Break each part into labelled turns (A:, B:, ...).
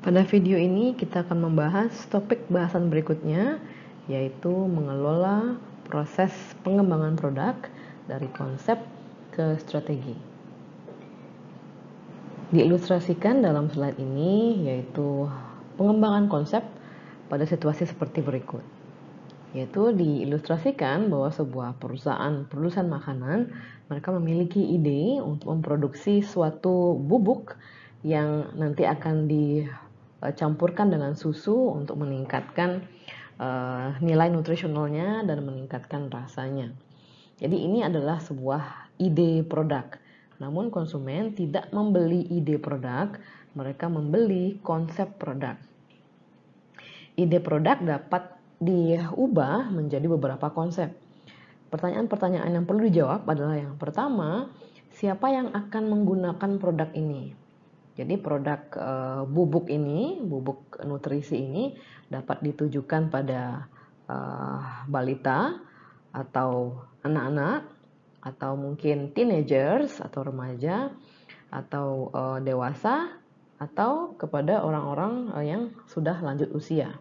A: Pada video ini kita akan membahas topik bahasan berikutnya yaitu mengelola proses pengembangan produk dari konsep ke strategi. Diilustrasikan dalam slide ini yaitu pengembangan konsep pada situasi seperti berikut. Yaitu diilustrasikan bahwa sebuah perusahaan produsen makanan mereka memiliki ide untuk memproduksi suatu bubuk yang nanti akan di Eh, campurkan dengan susu untuk meningkatkan uh, nilai nutrisionalnya dan meningkatkan rasanya. Jadi ini adalah sebuah ide produk. Namun konsumen tidak membeli ide produk, mereka membeli konsep produk. Ide produk dapat diubah menjadi beberapa konsep. Pertanyaan-pertanyaan yang perlu dijawab adalah yang pertama, siapa yang akan menggunakan produk ini? Jadi produk e, bubuk ini, bubuk nutrisi ini dapat ditujukan pada e, balita atau anak-anak atau mungkin teenagers atau remaja atau e, dewasa atau kepada orang-orang yang sudah lanjut usia.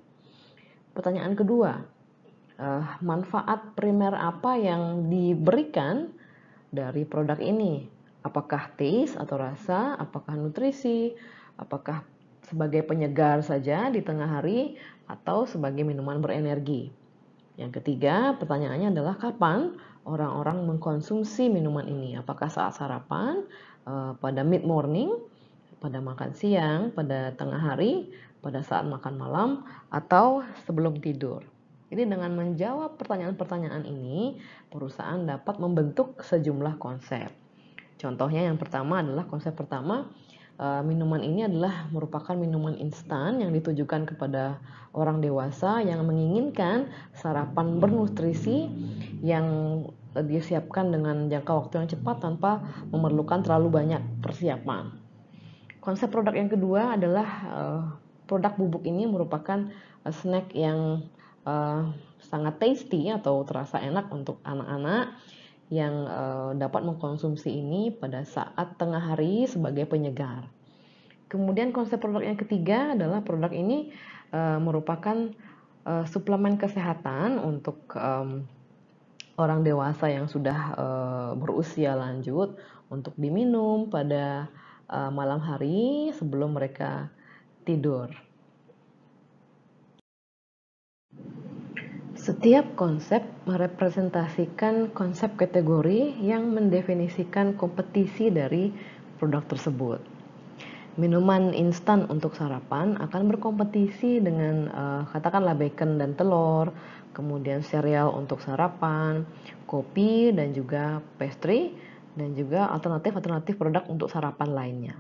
A: Pertanyaan kedua, manfaat primer apa yang diberikan dari produk ini? apakah taste atau rasa, apakah nutrisi, apakah sebagai penyegar saja di tengah hari atau sebagai minuman berenergi. Yang ketiga, pertanyaannya adalah kapan orang-orang mengkonsumsi minuman ini? Apakah saat sarapan, eh, pada mid morning, pada makan siang, pada tengah hari, pada saat makan malam, atau sebelum tidur? Jadi dengan menjawab pertanyaan-pertanyaan ini, perusahaan dapat membentuk sejumlah konsep. Contohnya yang pertama adalah konsep pertama eh, minuman ini adalah merupakan minuman instan yang ditujukan kepada orang dewasa yang menginginkan sarapan bernutrisi yang eh, disiapkan dengan jangka waktu yang cepat tanpa memerlukan terlalu banyak persiapan. Konsep produk yang kedua adalah eh, produk bubuk ini merupakan snack yang sangat tasty atau terasa enak untuk anak-anak yang uh, dapat mengkonsumsi ini pada saat tengah hari sebagai penyegar. Kemudian konsep produk yang ketiga adalah produk ini uh, merupakan uh, suplemen kesehatan untuk um, orang dewasa yang sudah uh, berusia lanjut untuk diminum pada uh, malam hari sebelum mereka tidur. Setiap konsep merepresentasikan konsep kategori yang mendefinisikan kompetisi dari produk tersebut. Minuman instan untuk sarapan akan berkompetisi dengan uh, katakanlah bacon dan telur, kemudian sereal untuk sarapan, kopi dan juga pastry dan juga alternatif-alternatif produk untuk sarapan lainnya.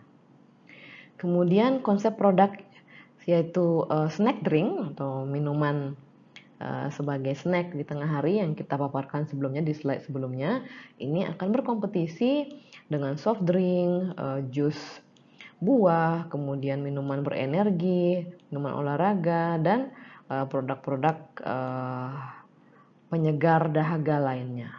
A: Kemudian konsep produk yaitu uh, snack drink atau minuman Eh, sebagai snack di tengah hari yang kita paparkan sebelumnya di slide sebelumnya ini akan berkompetisi dengan soft drink, eh, jus buah, kemudian minuman berenergi, minuman olahraga dan eh, produk-produk penyegar dahaga lainnya.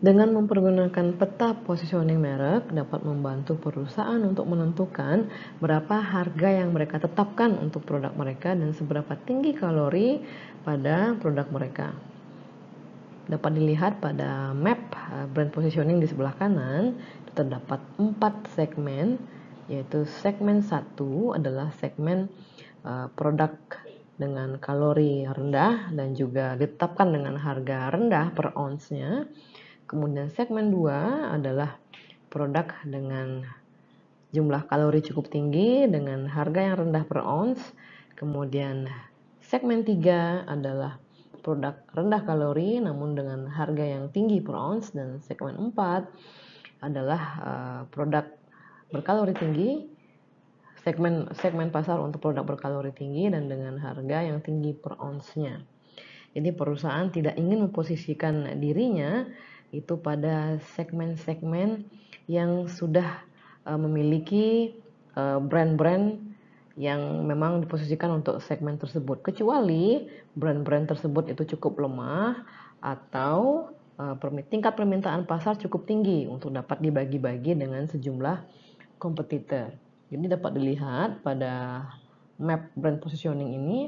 A: Dengan mempergunakan peta positioning merek dapat membantu perusahaan untuk menentukan berapa harga yang mereka tetapkan untuk produk mereka dan seberapa tinggi kalori pada produk mereka. Dapat dilihat pada map eh, brand positioning di sebelah kanan, terdapat empat segmen, yaitu segmen satu adalah segmen eh, produk dengan kalori rendah dan juga ditetapkan dengan harga rendah per ounce-nya. Kemudian segmen 2 adalah produk dengan jumlah kalori cukup tinggi dengan harga yang rendah per ounce. Kemudian segmen 3 adalah produk rendah kalori namun dengan harga yang tinggi per ounce dan segmen 4 adalah eh, produk berkalori tinggi segmen segmen pasar untuk produk berkalori tinggi dan dengan harga yang tinggi per ounce-nya. Jadi perusahaan tidak ingin memposisikan dirinya itu pada segmen-segmen yang sudah uh, memiliki eh, brand-brand uh, yang memang diposisikan untuk segmen tersebut kecuali brand-brand tersebut itu cukup lemah atau uh, tingkat permintaan pasar cukup tinggi untuk dapat dibagi-bagi dengan sejumlah kompetitor. Jadi dapat dilihat pada map brand positioning ini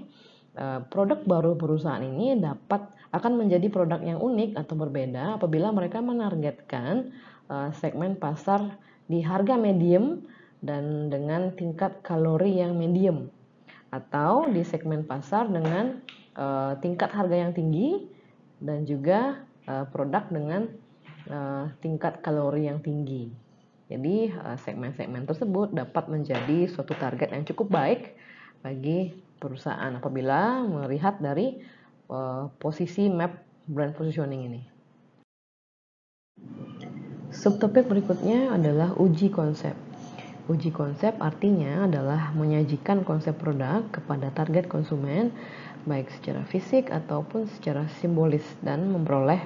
A: Eh, produk baru perusahaan ini dapat akan menjadi produk yang unik atau berbeda apabila mereka menargetkan eh, segmen pasar di harga medium dan dengan tingkat kalori yang medium atau di segmen pasar dengan eh, tingkat harga yang tinggi dan juga produk dengan tingkat kalori yang tinggi. Jadi segmen-segmen tersebut dapat menjadi suatu target yang cukup baik bagi perusahaan apabila melihat dari uh, posisi map brand positioning ini. Subtopik berikutnya adalah uji konsep. Uji konsep artinya adalah menyajikan konsep produk kepada target konsumen baik secara fisik ataupun secara simbolis dan memperoleh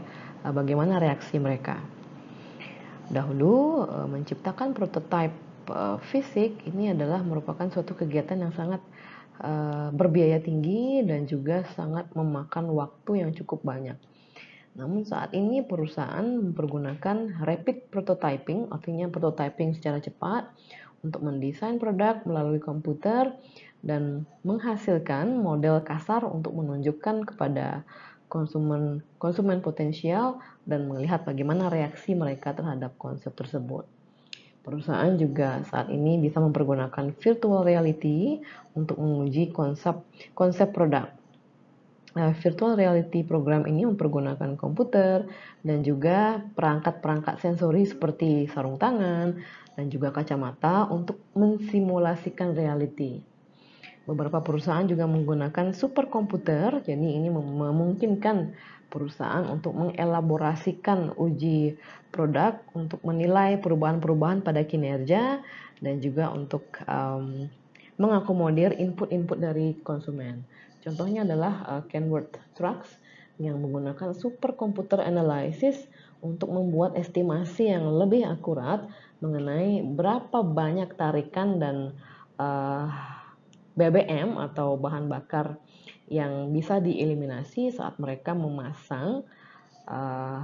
A: eh, bagaimana reaksi mereka. Dahulu eh, menciptakan prototipe fisik ini adalah merupakan suatu kegiatan yang sangat Eh, berbiaya tinggi dan juga sangat memakan waktu yang cukup banyak. Namun saat ini perusahaan mempergunakan rapid prototyping, artinya prototyping secara cepat untuk mendesain produk melalui komputer dan menghasilkan model kasar untuk menunjukkan kepada konsumen konsumen potensial dan melihat bagaimana reaksi mereka terhadap konsep tersebut. Perusahaan juga saat ini bisa mempergunakan virtual reality untuk menguji konsep konsep produk. Nah, virtual reality program ini mempergunakan komputer dan juga perangkat-perangkat sensori seperti sarung tangan dan juga kacamata untuk mensimulasikan reality. Beberapa perusahaan juga menggunakan superkomputer, jadi ini memungkinkan perusahaan untuk mengelaborasikan uji produk untuk menilai perubahan-perubahan pada kinerja dan juga untuk um, mengakomodir input-input dari konsumen. Contohnya adalah uh, Kenworth Trucks yang menggunakan superkomputer analysis untuk membuat estimasi yang lebih akurat mengenai berapa banyak tarikan dan uh, BBM atau bahan bakar yang bisa dieliminasi saat mereka memasang uh,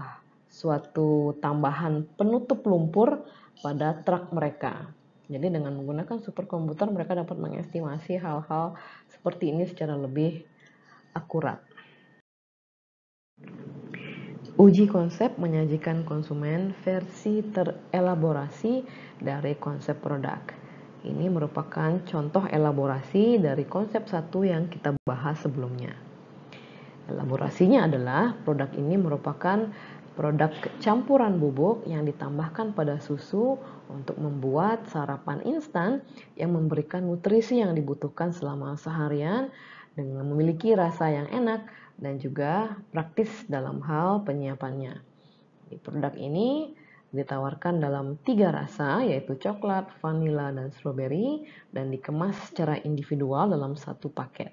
A: suatu tambahan penutup lumpur pada truk mereka. Jadi dengan menggunakan superkomputer mereka dapat mengestimasi hal-hal seperti ini secara lebih akurat. Uji konsep menyajikan konsumen versi terelaborasi dari konsep produk. Ini merupakan contoh elaborasi dari konsep satu yang kita bahas sebelumnya. Elaborasinya adalah produk ini merupakan produk campuran bubuk yang ditambahkan pada susu untuk membuat sarapan instan yang memberikan nutrisi yang dibutuhkan selama seharian dengan memiliki rasa yang enak dan juga praktis dalam hal penyiapannya. Di produk ini ditawarkan dalam tiga rasa yaitu coklat, vanila, dan strawberry dan dikemas secara individual dalam satu paket.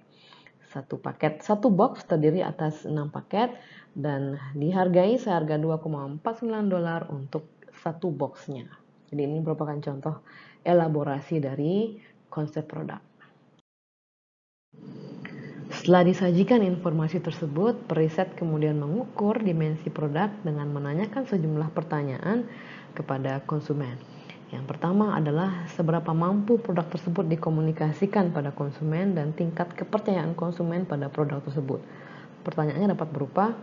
A: Satu paket, satu box terdiri atas enam paket dan dihargai seharga 2,49 dolar untuk satu boxnya. Jadi ini merupakan contoh elaborasi dari konsep produk. Setelah disajikan informasi tersebut, periset kemudian mengukur dimensi produk dengan menanyakan sejumlah pertanyaan kepada konsumen. Yang pertama adalah seberapa mampu produk tersebut dikomunikasikan pada konsumen dan tingkat kepercayaan konsumen pada produk tersebut. Pertanyaannya dapat berupa,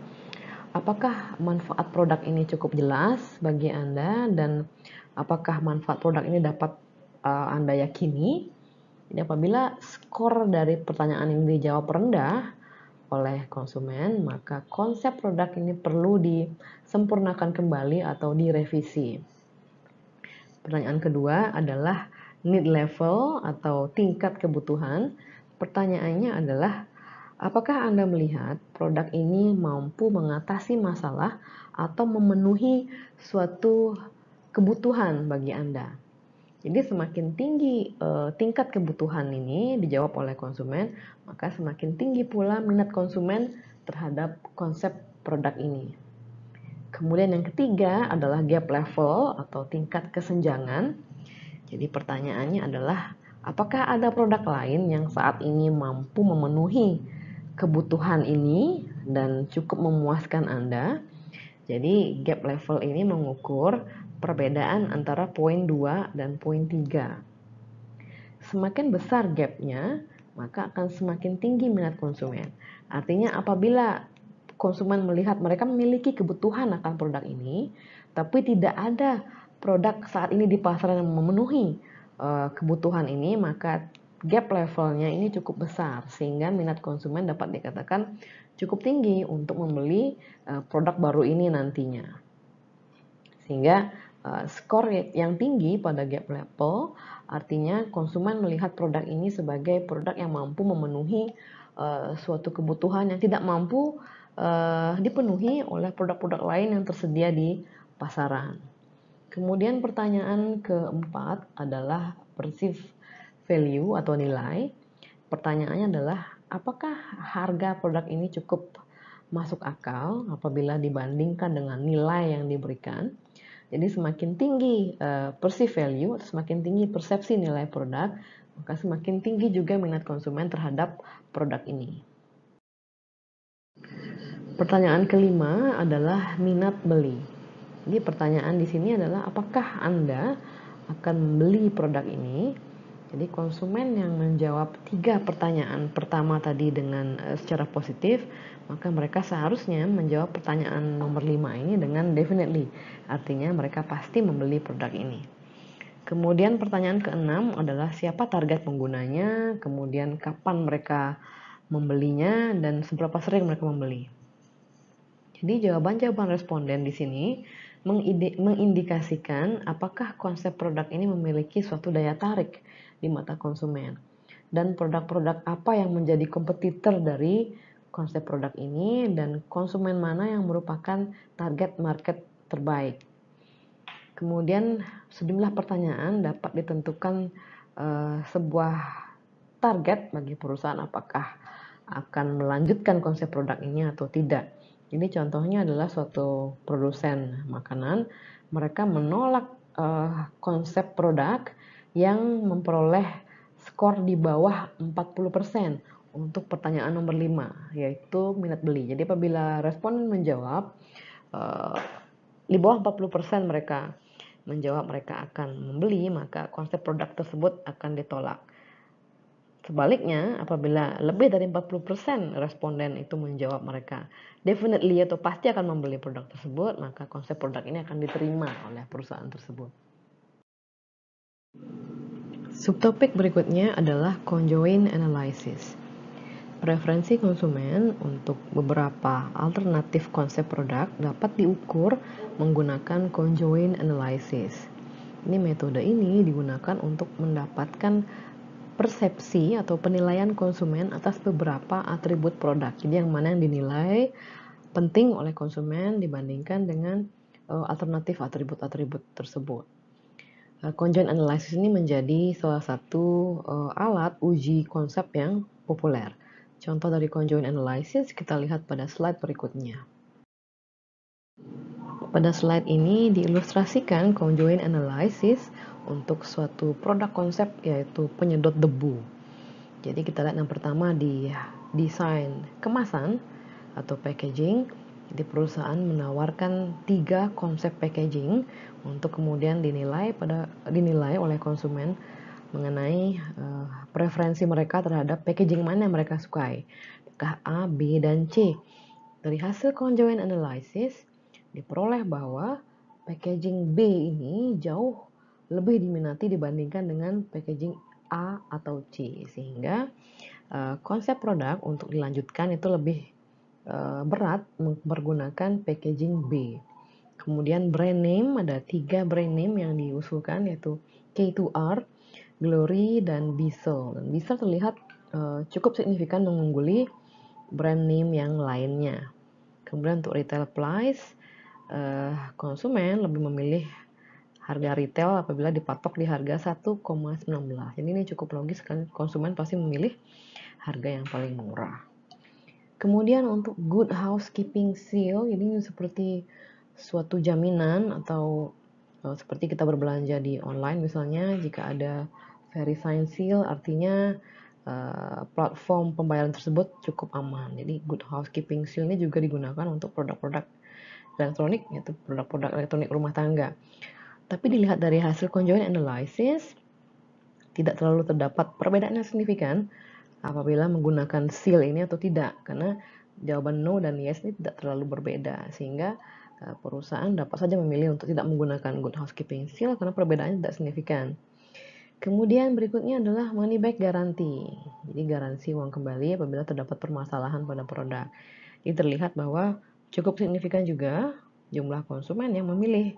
A: apakah manfaat produk ini cukup jelas bagi Anda dan apakah manfaat produk ini dapat uh, Anda yakini? Jadi apabila skor dari pertanyaan ini dijawab rendah oleh konsumen, maka konsep produk ini perlu disempurnakan kembali atau direvisi. Pertanyaan kedua adalah need level atau tingkat kebutuhan. Pertanyaannya adalah apakah Anda melihat produk ini mampu mengatasi masalah atau memenuhi suatu kebutuhan bagi Anda? Jadi semakin tinggi eh, tingkat kebutuhan ini dijawab oleh konsumen, maka semakin tinggi pula minat konsumen terhadap konsep produk ini. Kemudian yang ketiga adalah gap level atau tingkat kesenjangan. Jadi pertanyaannya adalah apakah ada produk lain yang saat ini mampu memenuhi kebutuhan ini dan cukup memuaskan Anda? Jadi gap level ini mengukur perbedaan antara poin 2 dan poin 3. Semakin besar gapnya, maka akan semakin tinggi minat konsumen. Artinya apabila konsumen melihat mereka memiliki kebutuhan akan produk ini, tapi tidak ada produk saat ini di pasar yang memenuhi uh, kebutuhan ini, maka gap levelnya ini cukup besar sehingga minat konsumen dapat dikatakan cukup tinggi untuk membeli uh, produk baru ini nantinya. Sehingga Eh, skor yang tinggi pada gap level artinya konsumen melihat produk ini sebagai produk yang mampu memenuhi eh, suatu kebutuhan yang tidak mampu eh, dipenuhi oleh produk-produk lain yang tersedia di pasaran. Kemudian pertanyaan keempat adalah perceived value atau nilai. Pertanyaannya adalah apakah harga produk ini cukup masuk akal apabila dibandingkan dengan nilai yang diberikan? Jadi semakin tinggi uh, perceived value semakin tinggi persepsi nilai produk, maka semakin tinggi juga minat konsumen terhadap produk ini. Pertanyaan kelima adalah minat beli. Jadi pertanyaan di sini adalah apakah Anda akan membeli produk ini jadi konsumen yang menjawab tiga pertanyaan pertama tadi dengan eh, secara positif, maka mereka seharusnya menjawab pertanyaan nomor lima ini dengan definitely. Artinya mereka pasti membeli produk ini. Kemudian pertanyaan keenam adalah siapa target penggunanya, kemudian kapan mereka membelinya dan seberapa sering mereka membeli. Jadi jawaban-jawaban responden di sini mengindikasikan apakah konsep produk ini memiliki suatu daya tarik di mata konsumen. Dan produk-produk apa yang menjadi kompetitor dari konsep produk ini dan konsumen mana yang merupakan target market terbaik. Kemudian sejumlah pertanyaan dapat ditentukan uh, sebuah target bagi perusahaan apakah akan melanjutkan konsep produk ini atau tidak. Ini contohnya adalah suatu produsen makanan, mereka menolak uh, konsep produk yang memperoleh skor di bawah 40% untuk pertanyaan nomor 5 yaitu minat beli. Jadi apabila responden menjawab uh, di bawah 40% mereka menjawab mereka akan membeli, maka konsep produk tersebut akan ditolak. Sebaliknya, apabila lebih dari 40% responden itu menjawab mereka definitely atau pasti akan membeli produk tersebut, maka konsep produk ini akan diterima oleh perusahaan tersebut. Subtopik berikutnya adalah conjoint analysis. Preferensi konsumen untuk beberapa alternatif konsep produk dapat diukur menggunakan conjoint analysis. Ini metode ini digunakan untuk mendapatkan persepsi atau penilaian konsumen atas beberapa atribut produk. Jadi yang mana yang dinilai penting oleh konsumen dibandingkan dengan eh, alternatif atribut-atribut tersebut. Eh, conjoint analysis ini menjadi salah satu uh, alat uji konsep yang populer. Contoh dari conjoint analysis kita lihat pada slide berikutnya. Pada slide ini diilustrasikan conjoint analysis untuk suatu produk konsep yaitu penyedot debu. Jadi kita lihat yang pertama di desain kemasan atau packaging, jadi perusahaan menawarkan tiga konsep packaging untuk kemudian dinilai pada dinilai oleh konsumen mengenai uh, preferensi mereka terhadap packaging mana yang mereka sukai, apakah A, B, dan C. Dari hasil conjoint analysis diperoleh bahwa packaging B ini jauh lebih diminati dibandingkan dengan packaging A atau C sehingga uh, konsep produk untuk dilanjutkan itu lebih Eh, berat menggunakan packaging B. Kemudian brand name, ada tiga brand name yang diusulkan yaitu K2R, Glory, dan Diesel. Dan Diesel terlihat uh, cukup signifikan mengungguli brand name yang lainnya. Kemudian untuk retail price, uh, konsumen lebih memilih harga retail apabila dipatok di harga 1,19. Jadi ini cukup logis kan konsumen pasti memilih harga yang paling murah. Kemudian untuk good housekeeping seal ini seperti suatu jaminan atau eh, seperti kita berbelanja di online misalnya jika ada VeriSign seal artinya eh, platform pembayaran tersebut cukup aman. Jadi good housekeeping seal ini juga digunakan untuk produk-produk elektronik yaitu produk-produk elektronik rumah tangga. Tapi dilihat dari hasil conjoint analysis tidak terlalu terdapat perbedaan yang signifikan apabila menggunakan seal ini atau tidak karena jawaban no dan yes ini tidak terlalu berbeda sehingga eh, perusahaan dapat saja memilih untuk tidak menggunakan good housekeeping seal karena perbedaannya tidak signifikan. Kemudian berikutnya adalah money back garanti. Jadi garansi uang kembali apabila terdapat permasalahan pada produk. Ini terlihat bahwa cukup signifikan juga jumlah konsumen yang memilih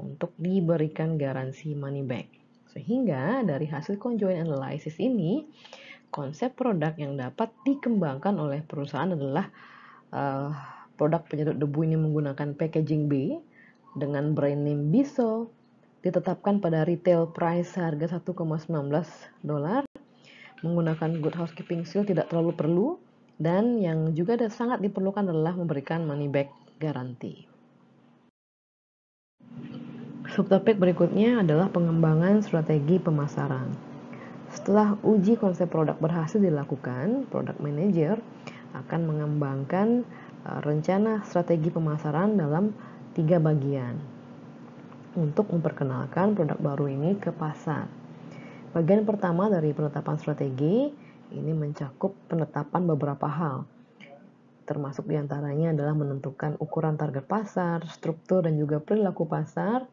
A: untuk diberikan garansi money back. Sehingga dari hasil conjoint analysis ini, konsep produk yang dapat dikembangkan oleh perusahaan adalah uh, produk penyedot debu ini menggunakan packaging B dengan brand name Biso ditetapkan pada retail price harga 1,19 dolar menggunakan good housekeeping seal tidak terlalu perlu dan yang juga ada sangat diperlukan adalah memberikan money back garanti. Subtopik berikutnya adalah pengembangan strategi pemasaran. Setelah uji konsep produk berhasil dilakukan, product manager akan mengembangkan e, rencana strategi pemasaran dalam tiga bagian untuk memperkenalkan produk baru ini ke pasar. Bagian pertama dari penetapan strategi ini mencakup penetapan beberapa hal, termasuk diantaranya adalah menentukan ukuran target pasar, struktur dan juga perilaku pasar,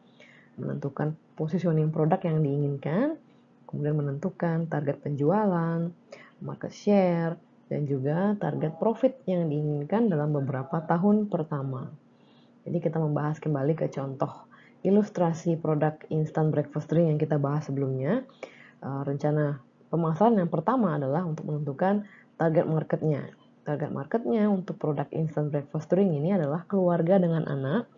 A: menentukan positioning produk yang diinginkan, kemudian menentukan target penjualan, market share, dan juga target profit yang diinginkan dalam beberapa tahun pertama. Jadi kita membahas kembali ke contoh ilustrasi produk instant breakfast drink yang kita bahas sebelumnya. Eh, rencana pemasaran yang pertama adalah untuk menentukan target marketnya. Target marketnya untuk produk instant breakfast drink ini adalah keluarga dengan anak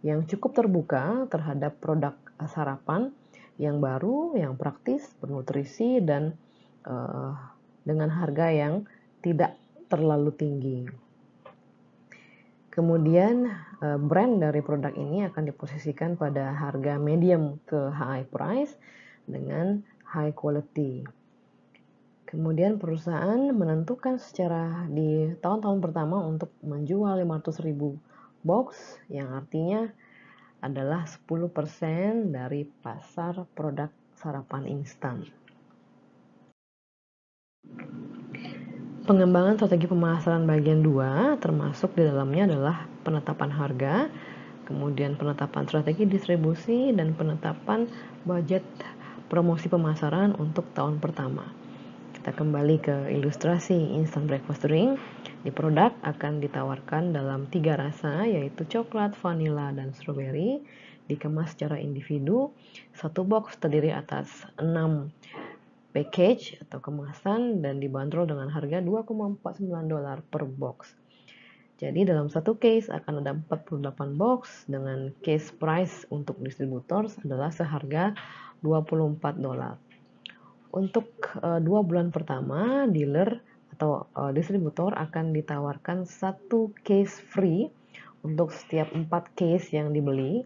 A: yang cukup terbuka terhadap produk sarapan yang baru, yang praktis, bernutrisi, dan uh, dengan harga yang tidak terlalu tinggi. Kemudian uh, brand dari produk ini akan diposisikan pada harga medium ke high price dengan high quality. Kemudian perusahaan menentukan secara di tahun-tahun pertama untuk menjual 500.000 box yang artinya adalah 10% dari pasar produk sarapan instan. Pengembangan strategi pemasaran bagian 2 termasuk di dalamnya adalah penetapan harga, kemudian penetapan strategi distribusi dan penetapan budget promosi pemasaran untuk tahun pertama. Kita kembali ke ilustrasi instant breakfast drink. Di produk akan ditawarkan dalam tiga rasa yaitu coklat, vanila, dan strawberry dikemas secara individu. Satu box terdiri atas 6 package atau kemasan dan dibanderol dengan harga 2,49 dolar per box. Jadi dalam satu case akan ada 48 box dengan case price untuk distributor adalah seharga 24 dolar. Untuk uh, dua bulan pertama, dealer atau uh, distributor akan ditawarkan satu case free untuk setiap empat case yang dibeli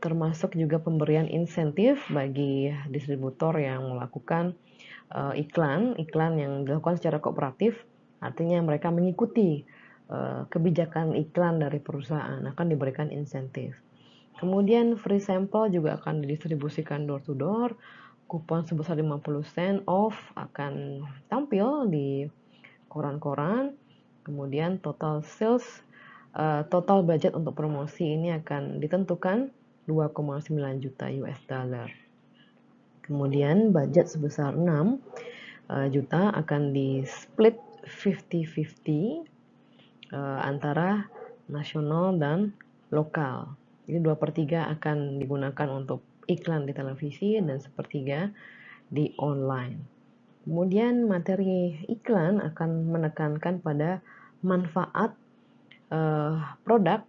A: termasuk juga pemberian insentif bagi distributor yang melakukan uh, iklan iklan yang dilakukan secara kooperatif artinya mereka mengikuti uh, kebijakan iklan dari perusahaan akan diberikan insentif kemudian free sample juga akan didistribusikan door to door kupon sebesar 50 sen off akan tampil di koran-koran. Kemudian total sales uh, total budget untuk promosi ini akan ditentukan 2,9 juta US dollar. Kemudian budget sebesar 6 uh, eh, juta akan di split 50-50 uh, eh, antara nasional dan lokal. Jadi 2 per 3 akan digunakan untuk iklan di televisi, dan sepertiga di online. Kemudian materi iklan akan menekankan pada manfaat eh, produk,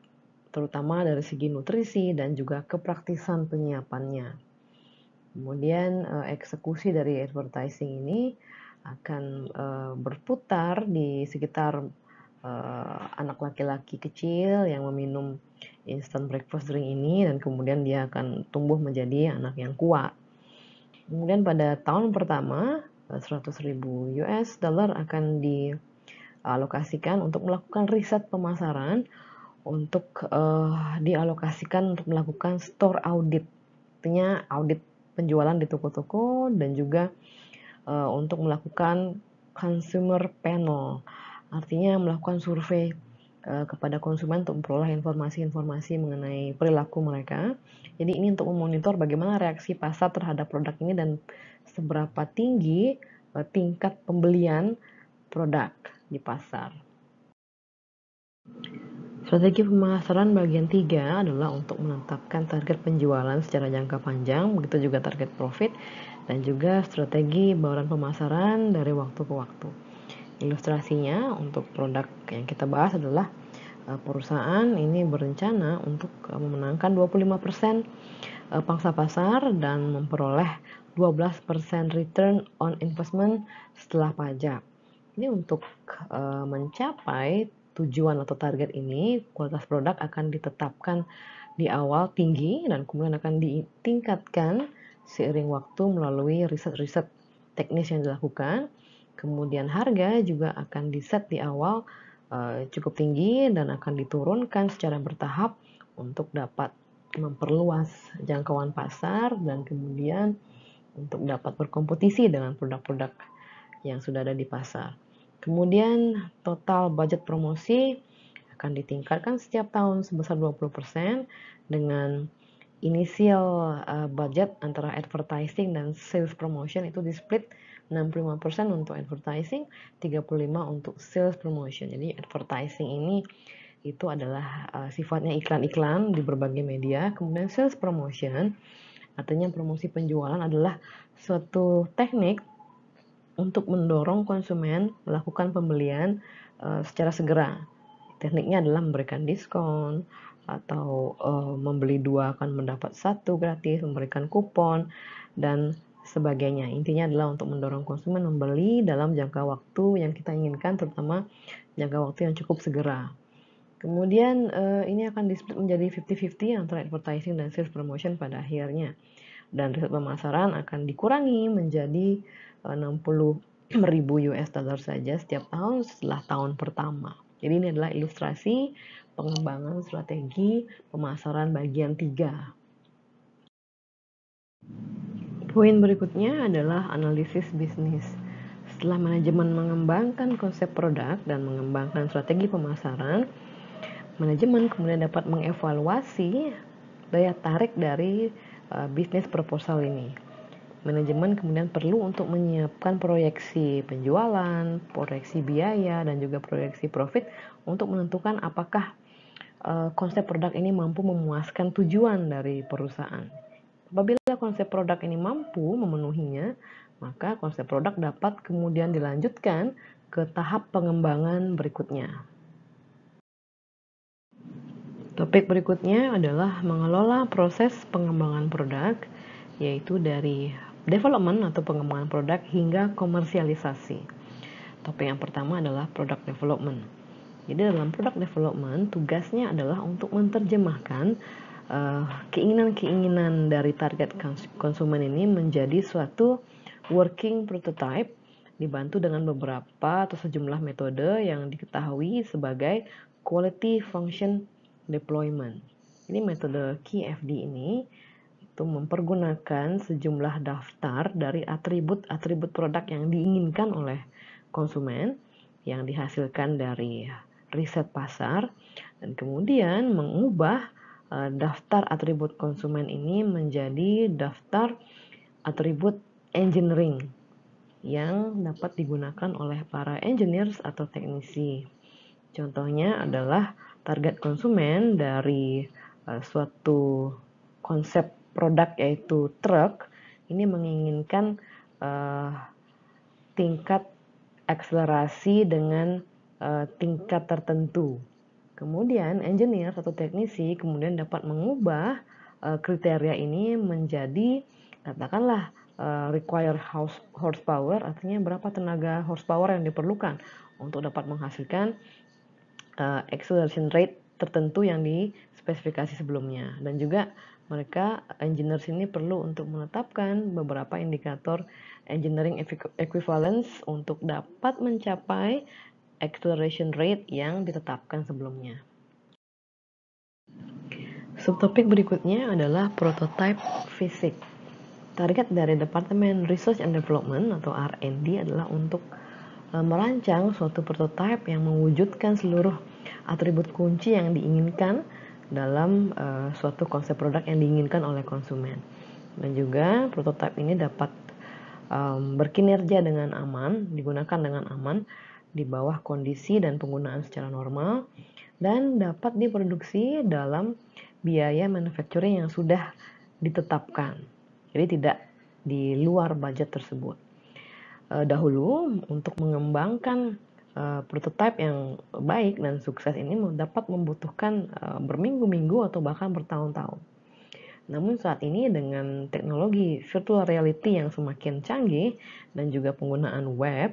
A: terutama dari segi nutrisi dan juga kepraktisan penyiapannya. Kemudian eh, eksekusi dari advertising ini akan eh, berputar di sekitar Eh, anak laki-laki kecil yang meminum instant breakfast drink ini dan kemudian dia akan tumbuh menjadi anak yang kuat. Kemudian pada tahun pertama 100.000 eh, US dollar akan dialokasikan untuk melakukan riset pemasaran untuk uh, dialokasikan untuk melakukan store audit. Artinya audit penjualan di toko-toko dan juga uh, untuk melakukan consumer panel artinya melakukan survei eh, kepada konsumen untuk memperoleh informasi-informasi mengenai perilaku mereka. Jadi ini untuk memonitor bagaimana reaksi pasar terhadap produk ini dan seberapa tinggi eh, tingkat pembelian produk di pasar. Strategi pemasaran bagian 3 adalah untuk menetapkan target penjualan secara jangka panjang, begitu juga target profit, dan juga strategi bauran pemasaran dari waktu ke waktu. Ilustrasinya untuk produk yang kita bahas adalah eh, perusahaan ini berencana untuk eh, memenangkan 25% eh, pangsa pasar dan memperoleh 12% return on investment setelah pajak. Ini untuk mencapai tujuan atau target ini, kualitas produk akan ditetapkan di awal tinggi dan kemudian akan ditingkatkan seiring waktu melalui riset-riset teknis yang dilakukan Kemudian harga juga akan diset di awal eh, cukup tinggi dan akan diturunkan secara bertahap untuk dapat memperluas jangkauan pasar dan kemudian untuk dapat berkompetisi dengan produk-produk yang sudah ada di pasar. Kemudian total budget promosi akan ditingkatkan setiap tahun sebesar 20% dengan inisial eh, budget antara advertising dan sales promotion itu di split 65% untuk advertising, 35% untuk sales promotion. Jadi advertising ini itu adalah uh, sifatnya iklan-iklan di berbagai media. Kemudian sales promotion artinya promosi penjualan adalah suatu teknik untuk mendorong konsumen melakukan pembelian uh, secara segera. Tekniknya adalah memberikan diskon, atau uh, membeli dua akan mendapat satu gratis, memberikan kupon dan sebagainya. Intinya adalah untuk mendorong konsumen membeli dalam jangka waktu yang kita inginkan, terutama jangka waktu yang cukup segera. Kemudian eh, ini akan displit menjadi 50-50 antara advertising dan sales promotion pada akhirnya. Dan riset pemasaran akan dikurangi menjadi 60 eh, ribu US dollar saja setiap tahun setelah tahun pertama. Jadi ini adalah ilustrasi pengembangan strategi pemasaran bagian 3. Poin berikutnya adalah analisis bisnis. Setelah manajemen mengembangkan konsep produk dan mengembangkan strategi pemasaran, manajemen kemudian dapat mengevaluasi daya tarik dari uh, bisnis proposal ini. Manajemen kemudian perlu untuk menyiapkan proyeksi penjualan, proyeksi biaya, dan juga proyeksi profit untuk menentukan apakah uh, konsep produk ini mampu memuaskan tujuan dari perusahaan. Apabila konsep produk ini mampu memenuhinya, maka konsep produk dapat kemudian dilanjutkan ke tahap pengembangan berikutnya. Topik berikutnya adalah mengelola proses pengembangan produk, yaitu dari development atau pengembangan produk hingga komersialisasi. Topik yang pertama adalah product development. Jadi dalam product development, tugasnya adalah untuk menerjemahkan Eh, keinginan-keinginan uh, dari target konsumen ini menjadi suatu working prototype dibantu dengan beberapa atau sejumlah metode yang diketahui sebagai quality function deployment. Ini metode KFD ini itu mempergunakan sejumlah daftar dari atribut-atribut produk yang diinginkan oleh konsumen yang dihasilkan dari riset pasar dan kemudian mengubah Eh, daftar atribut konsumen ini menjadi daftar atribut engineering yang dapat digunakan oleh para engineers atau teknisi. Contohnya adalah target konsumen dari eh, suatu konsep produk yaitu truk ini menginginkan uh, tingkat akselerasi dengan uh, tingkat tertentu Kemudian engineer atau teknisi kemudian dapat mengubah uh, kriteria ini menjadi katakanlah uh, eh, require house, horsepower artinya berapa tenaga horsepower yang diperlukan untuk dapat menghasilkan uh, acceleration rate tertentu yang di spesifikasi sebelumnya dan juga mereka engineer sini perlu untuk menetapkan beberapa indikator engineering equivalence untuk dapat mencapai acceleration rate yang ditetapkan sebelumnya. Subtopik berikutnya adalah prototype fisik. Target dari Departemen Research and Development atau R&D adalah untuk e, merancang suatu prototype yang mewujudkan seluruh atribut kunci yang diinginkan dalam uh, suatu konsep produk yang diinginkan oleh konsumen. Dan juga prototype ini dapat um, berkinerja dengan aman, digunakan dengan aman di bawah kondisi dan penggunaan secara normal dan dapat diproduksi dalam biaya manufacturing yang sudah ditetapkan. Jadi tidak di luar budget tersebut. E, dahulu untuk mengembangkan e, prototipe yang baik dan sukses ini dapat membutuhkan e, berminggu-minggu atau bahkan bertahun-tahun. Namun saat ini dengan teknologi virtual reality yang semakin canggih dan juga penggunaan web,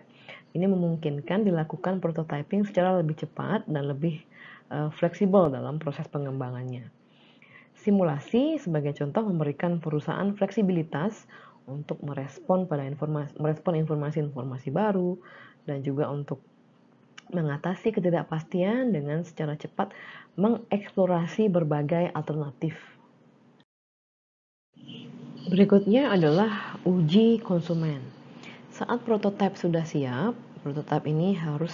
A: ini memungkinkan dilakukan prototyping secara lebih cepat dan lebih uh, fleksibel dalam proses pengembangannya. Simulasi sebagai contoh memberikan perusahaan fleksibilitas untuk merespon pada informasi merespon informasi-informasi baru dan juga untuk mengatasi ketidakpastian dengan secara cepat mengeksplorasi berbagai alternatif. Berikutnya adalah uji konsumen. Saat prototipe sudah siap, guru tetap ini harus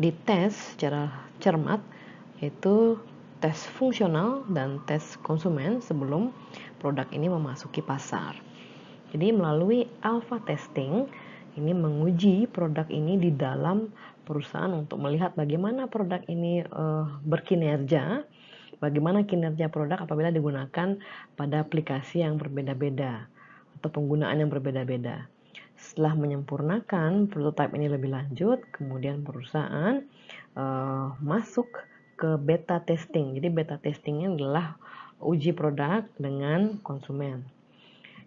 A: dites secara cermat yaitu tes fungsional dan tes konsumen sebelum produk ini memasuki pasar. Jadi melalui alpha testing ini menguji produk ini di dalam perusahaan untuk melihat bagaimana produk ini uh, berkinerja, bagaimana kinerja produk apabila digunakan pada aplikasi yang berbeda-beda atau penggunaan yang berbeda-beda. Setelah menyempurnakan prototipe ini lebih lanjut, kemudian perusahaan uh, masuk ke beta testing. Jadi beta testingnya adalah uji produk dengan konsumen.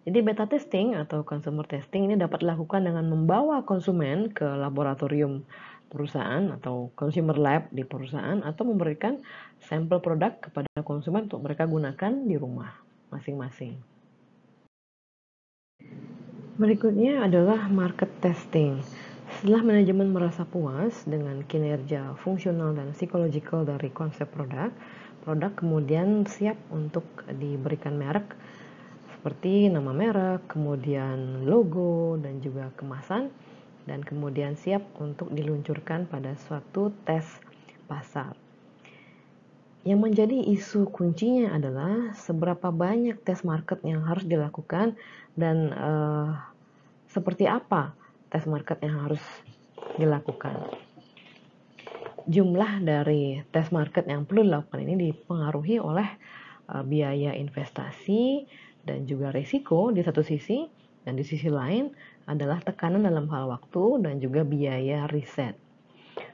A: Jadi beta testing atau consumer testing ini dapat dilakukan dengan membawa konsumen ke laboratorium perusahaan atau consumer lab di perusahaan atau memberikan sampel produk kepada konsumen untuk mereka gunakan di rumah masing-masing. Berikutnya adalah market testing. Setelah manajemen merasa puas dengan kinerja fungsional dan psikologikal dari konsep produk, produk kemudian siap untuk diberikan merek seperti nama merek, kemudian logo dan juga kemasan dan kemudian siap untuk diluncurkan pada suatu tes pasar. Yang menjadi isu kuncinya adalah seberapa banyak tes market yang harus dilakukan dan uh, seperti apa tes market yang harus dilakukan. Jumlah dari tes market yang perlu dilakukan ini dipengaruhi oleh uh, biaya investasi dan juga risiko di satu sisi, dan di sisi lain adalah tekanan dalam hal waktu dan juga biaya riset.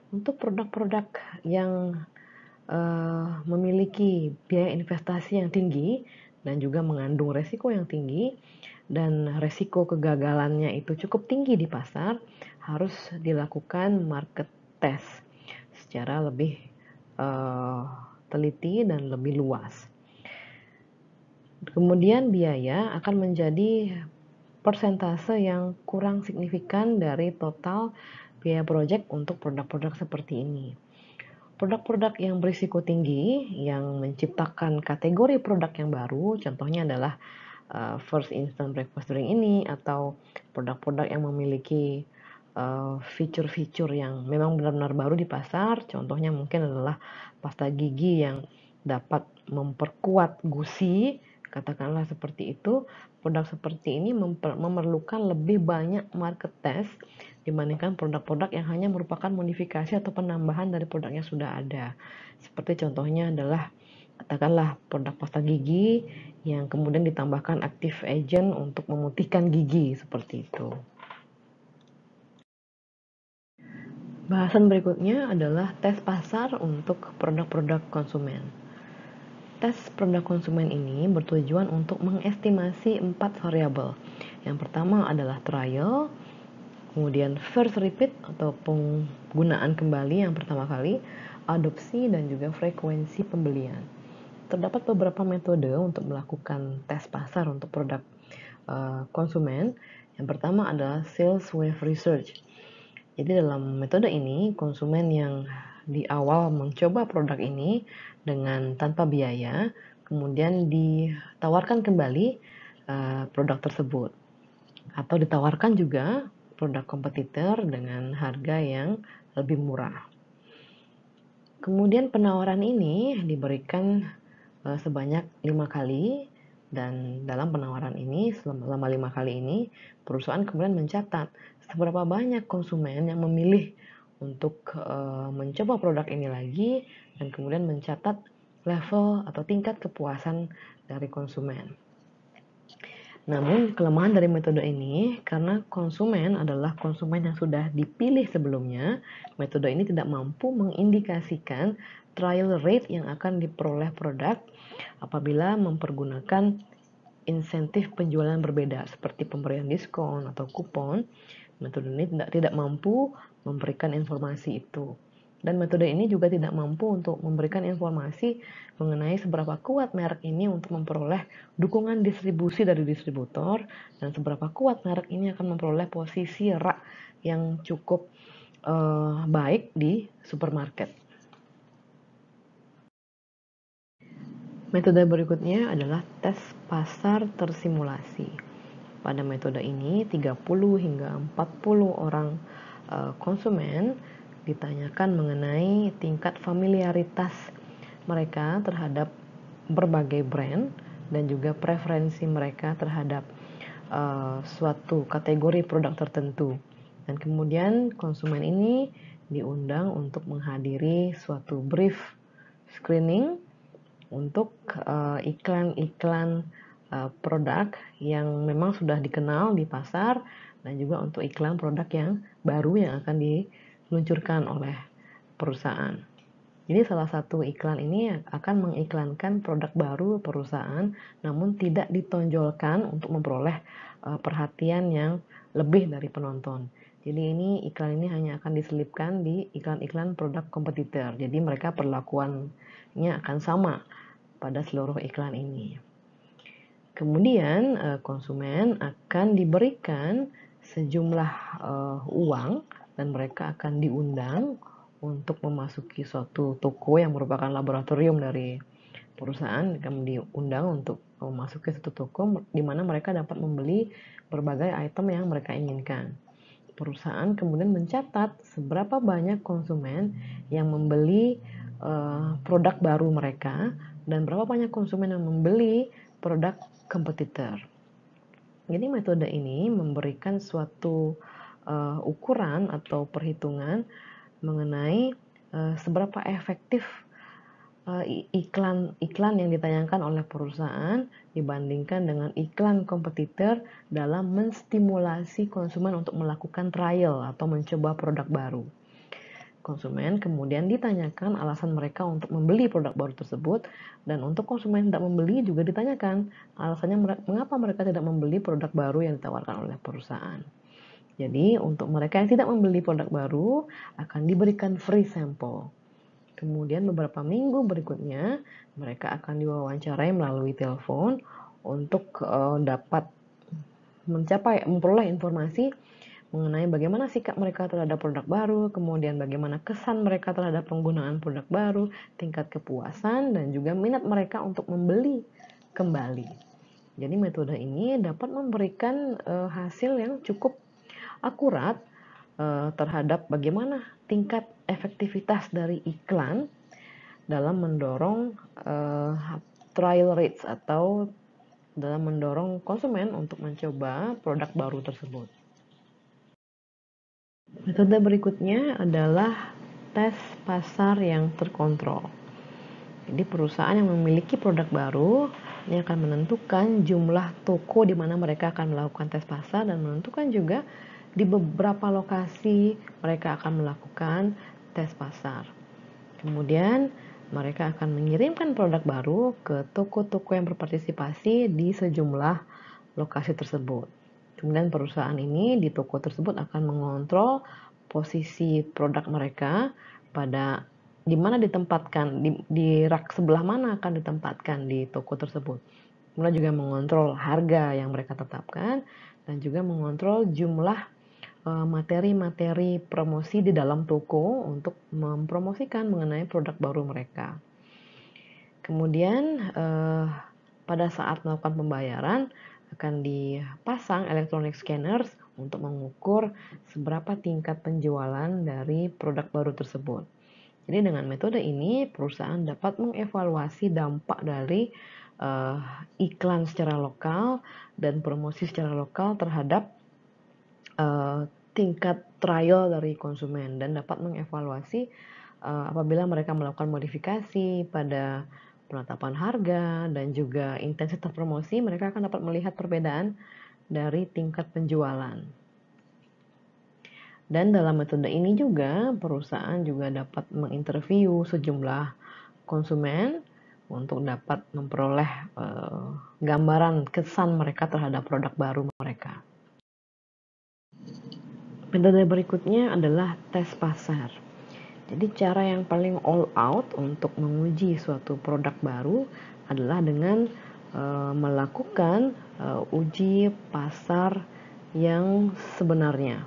A: Untuk produk-produk yang uh, memiliki biaya investasi yang tinggi dan juga mengandung resiko yang tinggi dan resiko kegagalannya itu cukup tinggi di pasar harus dilakukan market test secara lebih uh, teliti dan lebih luas. Kemudian biaya akan menjadi persentase yang kurang signifikan dari total biaya proyek untuk produk-produk seperti ini. Produk-produk yang berisiko tinggi yang menciptakan kategori produk yang baru, contohnya adalah uh, first instant breakfast drink ini atau produk-produk yang memiliki eh, fitur-fitur uh, yang memang benar-benar baru di pasar. Contohnya mungkin adalah pasta gigi yang dapat memperkuat gusi, katakanlah seperti itu. Produk seperti ini memerlukan lebih banyak market test dibandingkan produk-produk yang hanya merupakan modifikasi atau penambahan dari produk yang sudah ada. Seperti contohnya adalah katakanlah produk pasta gigi yang kemudian ditambahkan aktif agent untuk memutihkan gigi seperti itu. Bahasan berikutnya adalah tes pasar untuk produk-produk konsumen. Tes produk konsumen ini bertujuan untuk mengestimasi empat variabel. Yang pertama adalah trial, kemudian first repeat atau penggunaan kembali yang pertama kali, adopsi dan juga frekuensi pembelian. Terdapat beberapa metode untuk melakukan tes pasar untuk produk uh, konsumen. Yang pertama adalah sales wave research. Jadi dalam metode ini konsumen yang di awal mencoba produk ini dengan tanpa biaya, kemudian ditawarkan kembali uh, produk tersebut atau ditawarkan juga produk kompetitor dengan harga yang lebih murah. Kemudian penawaran ini diberikan e, sebanyak lima kali dan dalam penawaran ini selama lima kali ini perusahaan kemudian mencatat seberapa banyak konsumen yang memilih untuk e, mencoba produk ini lagi dan kemudian mencatat level atau tingkat kepuasan dari konsumen. Namun, kelemahan dari metode ini karena konsumen adalah konsumen yang sudah dipilih sebelumnya, metode ini tidak mampu mengindikasikan trial rate yang akan diperoleh produk apabila mempergunakan insentif penjualan berbeda seperti pemberian diskon atau kupon. Metode ini tidak, tidak mampu memberikan informasi itu. Dan metode ini juga tidak mampu untuk memberikan informasi mengenai seberapa kuat merek ini untuk memperoleh dukungan distribusi dari distributor dan seberapa kuat merek ini akan memperoleh posisi rak yang cukup uh, baik di supermarket. Metode berikutnya adalah tes pasar tersimulasi. Pada metode ini 30 hingga 40 orang eh, konsumen ditanyakan mengenai tingkat familiaritas mereka terhadap berbagai brand dan juga preferensi mereka terhadap uh, suatu kategori produk tertentu. Dan kemudian konsumen ini diundang untuk menghadiri suatu brief screening untuk eh, iklan-iklan uh, uh, produk yang memang sudah dikenal di pasar dan juga untuk iklan produk yang baru yang akan di diluncurkan oleh perusahaan. Jadi salah satu iklan ini akan mengiklankan produk baru perusahaan namun tidak ditonjolkan untuk memperoleh eh, perhatian yang lebih dari penonton. Jadi ini iklan ini hanya akan diselipkan di iklan-iklan produk kompetitor. Jadi mereka perlakuannya akan sama pada seluruh iklan ini. Kemudian eh, konsumen akan diberikan sejumlah eh, uang dan mereka akan diundang untuk memasuki suatu toko yang merupakan laboratorium dari perusahaan kami diundang untuk memasuki suatu toko di mana mereka dapat membeli berbagai item yang mereka inginkan. Perusahaan kemudian mencatat seberapa banyak konsumen yang membeli uh, produk baru mereka dan berapa banyak konsumen yang membeli produk kompetitor. Jadi metode ini memberikan suatu uh, ukuran atau perhitungan mengenai uh, seberapa efektif uh, iklan iklan yang ditayangkan oleh perusahaan dibandingkan dengan iklan kompetitor dalam menstimulasi konsumen untuk melakukan trial atau mencoba produk baru konsumen, kemudian ditanyakan alasan mereka untuk membeli produk baru tersebut, dan untuk konsumen tidak membeli juga ditanyakan alasannya mengapa mereka tidak membeli produk baru yang ditawarkan oleh perusahaan. Jadi untuk mereka yang tidak membeli produk baru akan diberikan free sample. Kemudian beberapa minggu berikutnya mereka akan diwawancarai melalui telepon untuk uh, dapat mencapai memperoleh informasi mengenai bagaimana sikap mereka terhadap produk baru, kemudian bagaimana kesan mereka terhadap penggunaan produk baru, tingkat kepuasan dan juga minat mereka untuk membeli kembali. Jadi metode ini dapat memberikan uh, hasil yang cukup akurat uh, terhadap bagaimana tingkat efektivitas dari iklan dalam mendorong uh, trial rates atau dalam mendorong konsumen untuk mencoba produk baru tersebut. Metode berikutnya adalah tes pasar yang terkontrol. Jadi perusahaan yang memiliki produk baru ini akan menentukan jumlah toko di mana mereka akan melakukan tes pasar dan menentukan juga di beberapa lokasi mereka akan melakukan tes pasar. Kemudian mereka akan mengirimkan produk baru ke toko-toko yang berpartisipasi di sejumlah lokasi tersebut. Kemudian perusahaan ini di toko tersebut akan mengontrol posisi produk mereka pada di mana ditempatkan, di, di rak sebelah mana akan ditempatkan di toko tersebut. Kemudian juga mengontrol harga yang mereka tetapkan dan juga mengontrol jumlah Eh, materi-materi promosi di dalam toko untuk mempromosikan mengenai produk baru mereka. Kemudian uh, pada saat melakukan pembayaran akan dipasang electronic scanners untuk mengukur seberapa tingkat penjualan dari produk baru tersebut. Jadi dengan metode ini perusahaan dapat mengevaluasi dampak dari uh, iklan secara lokal dan promosi secara lokal terhadap uh, tingkat trial dari konsumen dan dapat mengevaluasi uh, apabila mereka melakukan modifikasi pada penetapan harga dan juga intensitas promosi, mereka akan dapat melihat perbedaan dari tingkat penjualan. Dan dalam metode ini juga perusahaan juga dapat menginterview sejumlah konsumen untuk dapat memperoleh uh, gambaran kesan mereka terhadap produk baru mereka. Metode berikutnya adalah tes pasar. Jadi cara yang paling all out untuk menguji suatu produk baru adalah dengan e, melakukan e, uji pasar yang sebenarnya.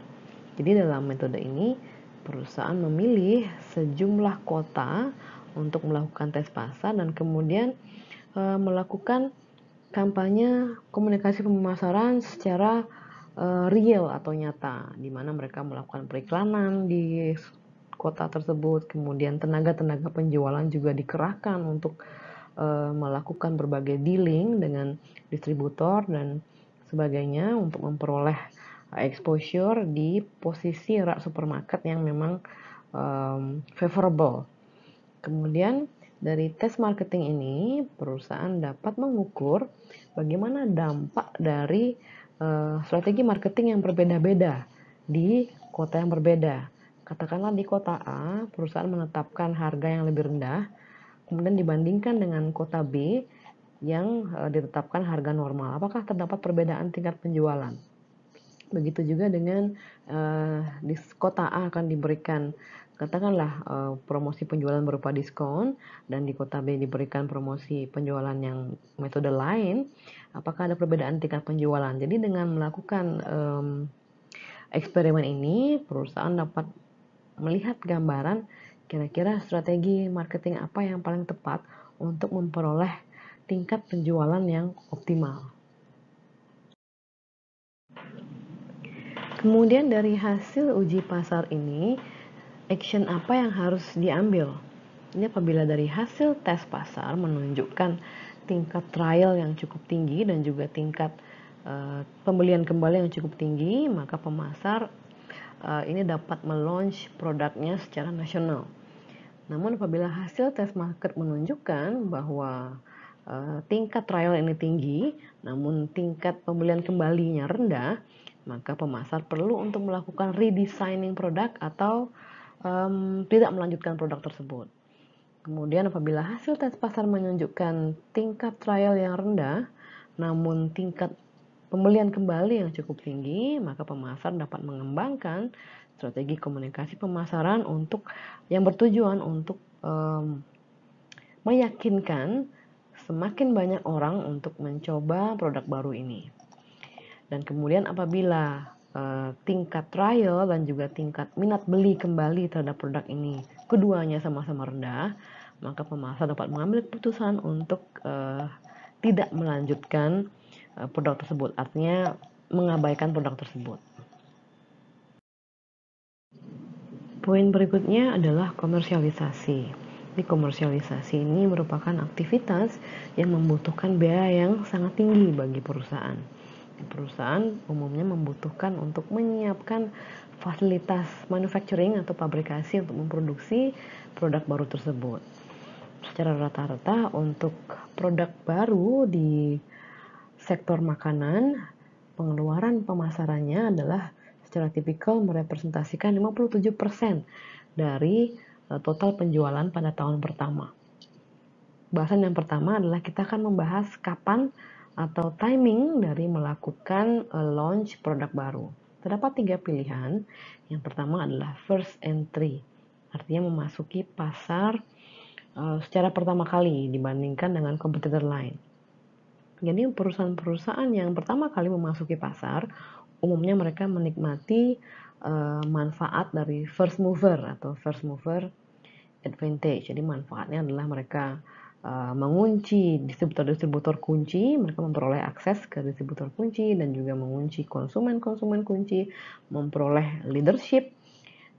A: Jadi dalam metode ini perusahaan memilih sejumlah kota untuk melakukan tes pasar dan kemudian e, melakukan kampanye komunikasi pemasaran secara Eh, real atau nyata, di mana mereka melakukan periklanan di kota tersebut, kemudian tenaga-tenaga penjualan juga dikerahkan untuk eh, melakukan berbagai dealing dengan distributor dan sebagainya untuk memperoleh exposure di posisi rak supermarket yang memang um, favorable. Kemudian dari tes marketing ini perusahaan dapat mengukur bagaimana dampak dari Eh, strategi marketing yang berbeda-beda di kota yang berbeda. Katakanlah di kota A, perusahaan menetapkan harga yang lebih rendah, kemudian dibandingkan dengan kota B yang eh, ditetapkan harga normal. Apakah terdapat perbedaan tingkat penjualan? Begitu juga dengan uh, di kota A akan diberikan katakanlah uh, promosi penjualan berupa diskon dan di kota B diberikan promosi penjualan yang metode lain, apakah ada perbedaan tingkat penjualan? Jadi dengan melakukan um, eksperimen ini, perusahaan dapat melihat gambaran kira-kira strategi marketing apa yang paling tepat untuk memperoleh tingkat penjualan yang optimal. Kemudian dari hasil uji pasar ini, action apa yang harus diambil? Ini apabila dari hasil tes pasar menunjukkan tingkat trial yang cukup tinggi dan juga tingkat uh, pembelian kembali yang cukup tinggi, maka pemasar uh, ini dapat meluncur produknya secara nasional. Namun apabila hasil tes market menunjukkan bahwa uh, tingkat trial ini tinggi, namun tingkat pembelian kembalinya rendah, maka pemasar perlu untuk melakukan redesigning produk atau uh, um, tidak melanjutkan produk tersebut. Kemudian apabila hasil tes pasar menunjukkan tingkat trial yang rendah, namun tingkat pembelian kembali yang cukup tinggi, maka pemasar dapat mengembangkan strategi komunikasi pemasaran untuk yang bertujuan untuk um, meyakinkan semakin banyak orang untuk mencoba produk baru ini. Dan kemudian apabila Eh, tingkat trial dan juga tingkat minat beli kembali terhadap produk ini keduanya sama-sama rendah, maka pemasar dapat mengambil keputusan untuk uh, tidak melanjutkan uh, produk tersebut, artinya mengabaikan produk tersebut. Poin berikutnya adalah komersialisasi. di komersialisasi ini merupakan aktivitas yang membutuhkan biaya yang sangat tinggi bagi perusahaan perusahaan umumnya membutuhkan untuk menyiapkan fasilitas manufacturing atau pabrikasi untuk memproduksi produk baru tersebut. Secara rata-rata untuk produk baru di sektor makanan, pengeluaran pemasarannya adalah secara tipikal merepresentasikan 57% dari e, total penjualan pada tahun pertama. Bahasan yang pertama adalah kita akan membahas kapan atau timing dari melakukan eh, launch produk baru. Terdapat tiga pilihan. Yang pertama adalah first entry, artinya memasuki pasar eh, secara pertama kali dibandingkan dengan kompetitor lain. Jadi perusahaan-perusahaan yang pertama kali memasuki pasar, umumnya mereka menikmati eh, manfaat dari first mover atau first mover advantage. Jadi manfaatnya adalah mereka Eh, mengunci distributor-distributor kunci, mereka memperoleh akses ke distributor kunci dan juga mengunci konsumen-konsumen kunci, memperoleh leadership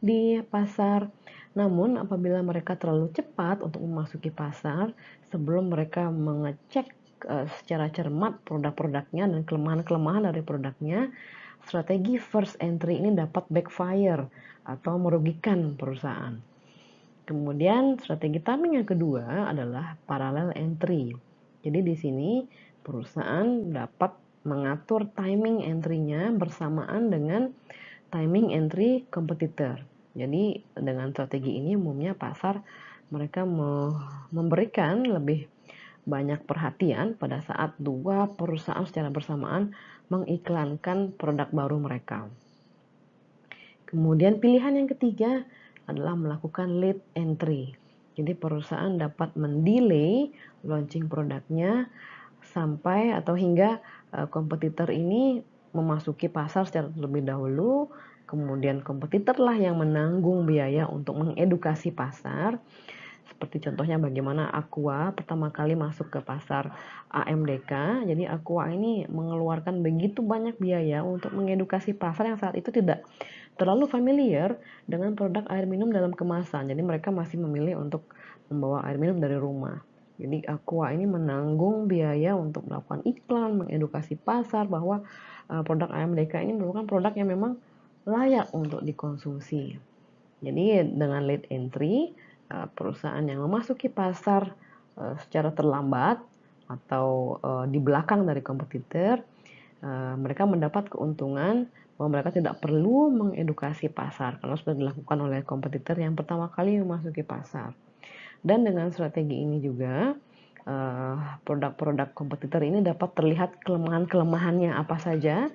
A: di pasar. Namun, apabila mereka terlalu cepat untuk memasuki pasar sebelum mereka mengecek eh, secara cermat produk-produknya dan kelemahan-kelemahan dari produknya, strategi first entry ini dapat backfire atau merugikan perusahaan. Kemudian strategi timing yang kedua adalah parallel entry. Jadi di sini perusahaan dapat mengatur timing entry-nya bersamaan dengan timing entry kompetitor. Jadi dengan strategi ini umumnya pasar mereka memberikan lebih banyak perhatian pada saat dua perusahaan secara bersamaan mengiklankan produk baru mereka. Kemudian pilihan yang ketiga adalah melakukan lead entry. Jadi perusahaan dapat mendelay launching produknya sampai atau hingga eh, kompetitor ini memasuki pasar secara terlebih dahulu, kemudian kompetitor lah yang menanggung biaya untuk mengedukasi pasar. Seperti contohnya bagaimana Aqua pertama kali masuk ke pasar AMDK. Jadi Aqua ini mengeluarkan begitu banyak biaya untuk mengedukasi pasar yang saat itu tidak terlalu familiar dengan produk air minum dalam kemasan. Jadi mereka masih memilih untuk membawa air minum dari rumah. Jadi Aqua ini menanggung biaya untuk melakukan iklan, mengedukasi pasar bahwa eh, produk air mereka ini merupakan produk yang memang layak untuk dikonsumsi. Jadi dengan late entry, eh, perusahaan yang memasuki pasar eh, secara terlambat atau di belakang dari kompetitor, mereka mendapat keuntungan bahwa mereka tidak perlu mengedukasi pasar karena sudah dilakukan oleh kompetitor yang pertama kali memasuki pasar. Dan dengan strategi ini juga eh, produk-produk kompetitor ini dapat terlihat kelemahan-kelemahannya apa saja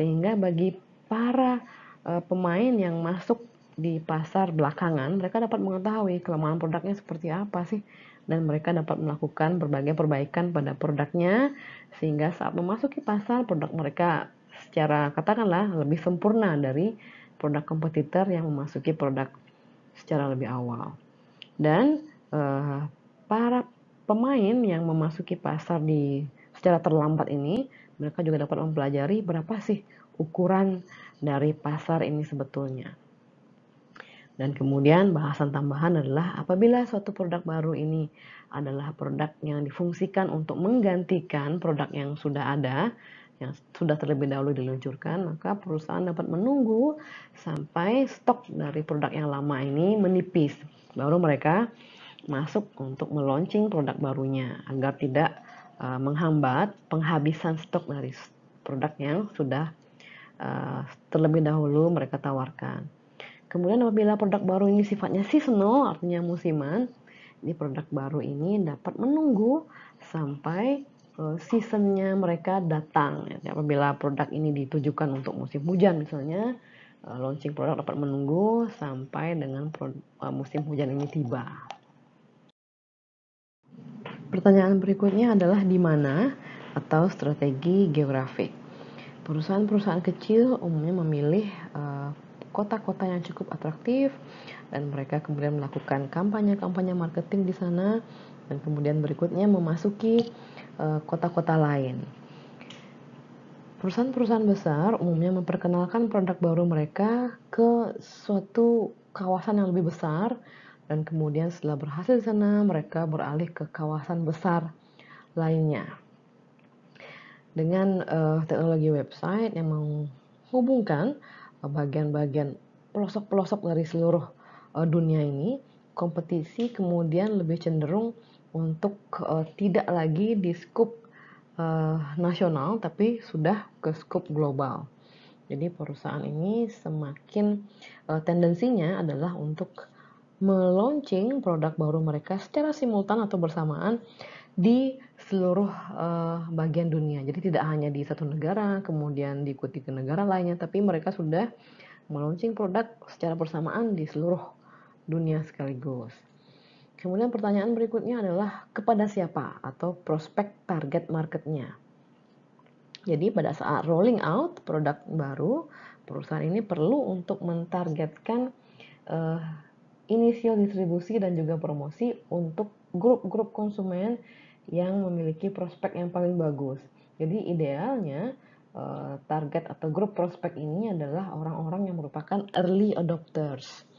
A: sehingga bagi para eh, pemain yang masuk di pasar belakangan mereka dapat mengetahui kelemahan produknya seperti apa sih dan mereka dapat melakukan berbagai perbaikan pada produknya sehingga saat memasuki pasar produk mereka secara katakanlah lebih sempurna dari produk kompetitor yang memasuki produk secara lebih awal. Dan eh, para pemain yang memasuki pasar di secara terlambat ini, mereka juga dapat mempelajari berapa sih ukuran dari pasar ini sebetulnya. Dan kemudian bahasan tambahan adalah apabila suatu produk baru ini adalah produk yang difungsikan untuk menggantikan produk yang sudah ada, yang sudah terlebih dahulu diluncurkan, maka perusahaan dapat menunggu sampai stok dari produk yang lama ini menipis. Baru mereka masuk untuk meluncing produk barunya agar tidak uh, menghambat penghabisan stok dari produk yang sudah uh, terlebih dahulu mereka tawarkan. Kemudian apabila produk baru ini sifatnya seasonal, artinya musiman, ini produk baru ini dapat menunggu sampai Eh, seasonnya mereka datang. Ya. apabila produk ini ditujukan untuk musim hujan misalnya, eh, launching produk dapat menunggu sampai dengan eh, musim hujan ini tiba. Pertanyaan berikutnya adalah di mana atau strategi geografik. Perusahaan-perusahaan kecil umumnya memilih kota-kota yang cukup atraktif dan mereka kemudian melakukan kampanye-kampanye marketing di sana dan kemudian berikutnya memasuki Eh, kota-kota lain. Perusahaan-perusahaan besar umumnya memperkenalkan produk baru mereka ke suatu kawasan yang lebih besar dan kemudian setelah berhasil di sana mereka beralih ke kawasan besar lainnya. Dengan uh, teknologi website yang menghubungkan eh, bagian-bagian pelosok-pelosok dari seluruh uh, dunia ini, kompetisi kemudian lebih cenderung untuk uh, tidak lagi di skup uh, nasional tapi sudah ke skup global. Jadi perusahaan ini semakin uh, tendensinya adalah untuk meluncing produk baru mereka secara simultan atau bersamaan di seluruh uh, bagian dunia. Jadi tidak hanya di satu negara, kemudian diikuti ke negara lainnya, tapi mereka sudah meluncing produk secara bersamaan di seluruh dunia sekaligus. Kemudian pertanyaan berikutnya adalah kepada siapa atau prospek target marketnya. Jadi pada saat rolling out produk baru, perusahaan ini perlu untuk mentargetkan uh, inisial distribusi dan juga promosi untuk grup-grup konsumen yang memiliki prospek yang paling bagus. Jadi idealnya uh, target atau grup prospek ini adalah orang-orang yang merupakan early adopters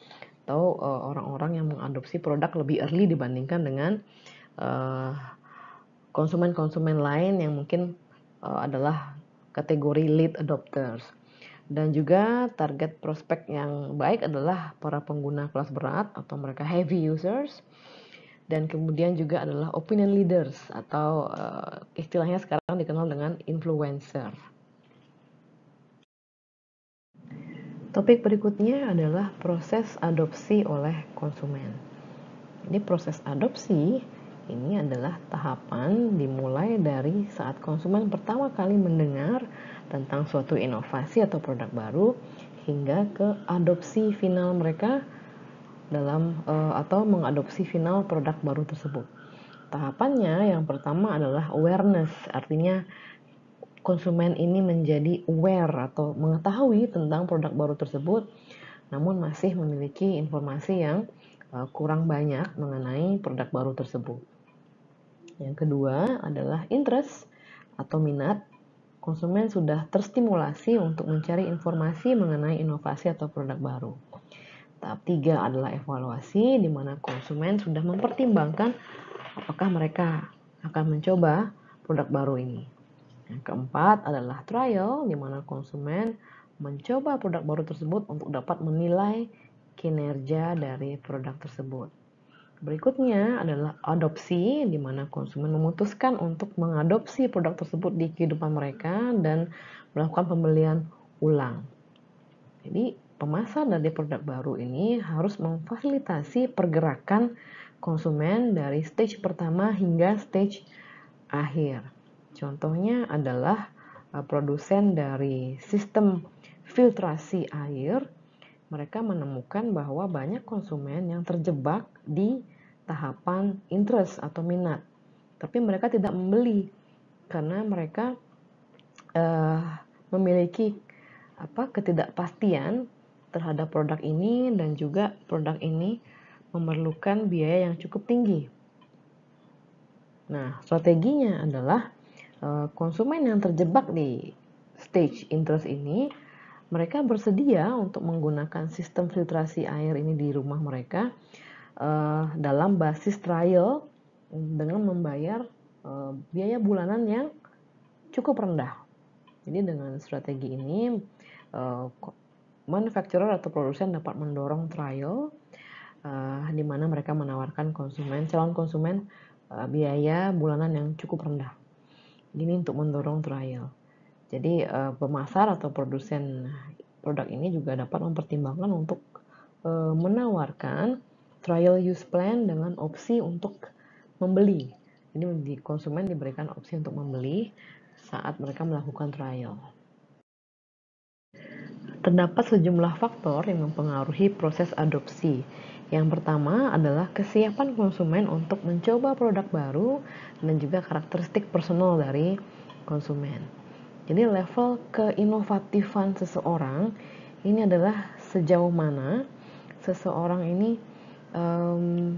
A: atau eh, orang-orang yang mengadopsi produk lebih early dibandingkan dengan eh, konsumen-konsumen lain yang mungkin eh, adalah kategori lead adopters. Dan juga target prospek yang baik adalah para pengguna kelas berat atau mereka heavy users. Dan kemudian juga adalah opinion leaders atau uh, istilahnya sekarang dikenal dengan influencer. Topik berikutnya adalah proses adopsi oleh konsumen. Jadi proses adopsi ini adalah tahapan dimulai dari saat konsumen pertama kali mendengar tentang suatu inovasi atau produk baru hingga ke adopsi final mereka dalam eh, atau mengadopsi final produk baru tersebut. Tahapannya yang pertama adalah awareness, artinya konsumen ini menjadi aware atau mengetahui tentang produk baru tersebut, namun masih memiliki informasi yang eh, kurang banyak mengenai produk baru tersebut. Yang kedua adalah interest atau minat. Konsumen sudah terstimulasi untuk mencari informasi mengenai inovasi atau produk baru. Tahap tiga adalah evaluasi, di mana konsumen sudah mempertimbangkan apakah mereka akan mencoba produk baru ini. Yang keempat adalah trial, di mana konsumen mencoba produk baru tersebut untuk dapat menilai kinerja dari produk tersebut. Berikutnya adalah adopsi, di mana konsumen memutuskan untuk mengadopsi produk tersebut di kehidupan mereka dan melakukan pembelian ulang. Jadi, pemasar dari produk baru ini harus memfasilitasi pergerakan konsumen dari stage pertama hingga stage akhir. Contohnya adalah eh, produsen dari sistem filtrasi air, mereka menemukan bahwa banyak konsumen yang terjebak di tahapan interest atau minat, tapi mereka tidak membeli karena mereka uh, memiliki apa ketidakpastian terhadap produk ini dan juga produk ini memerlukan biaya yang cukup tinggi. Nah, strateginya adalah Eh, konsumen yang terjebak di stage interest ini, mereka bersedia untuk menggunakan sistem filtrasi air ini di rumah mereka uh, dalam basis trial dengan membayar uh, biaya bulanan yang cukup rendah. Jadi dengan strategi ini, uh, manufacturer atau produsen dapat mendorong trial uh, di mana mereka menawarkan konsumen, calon konsumen uh, biaya bulanan yang cukup rendah ini untuk mendorong trial. Jadi eh, pemasar atau produsen produk ini juga dapat mempertimbangkan untuk eh, menawarkan trial use plan dengan opsi untuk membeli. Jadi di konsumen diberikan opsi untuk membeli saat mereka melakukan trial. Terdapat sejumlah faktor yang mempengaruhi proses adopsi, yang pertama adalah kesiapan konsumen untuk mencoba produk baru dan juga karakteristik personal dari konsumen. Jadi level keinovatifan seseorang ini adalah sejauh mana seseorang ini um,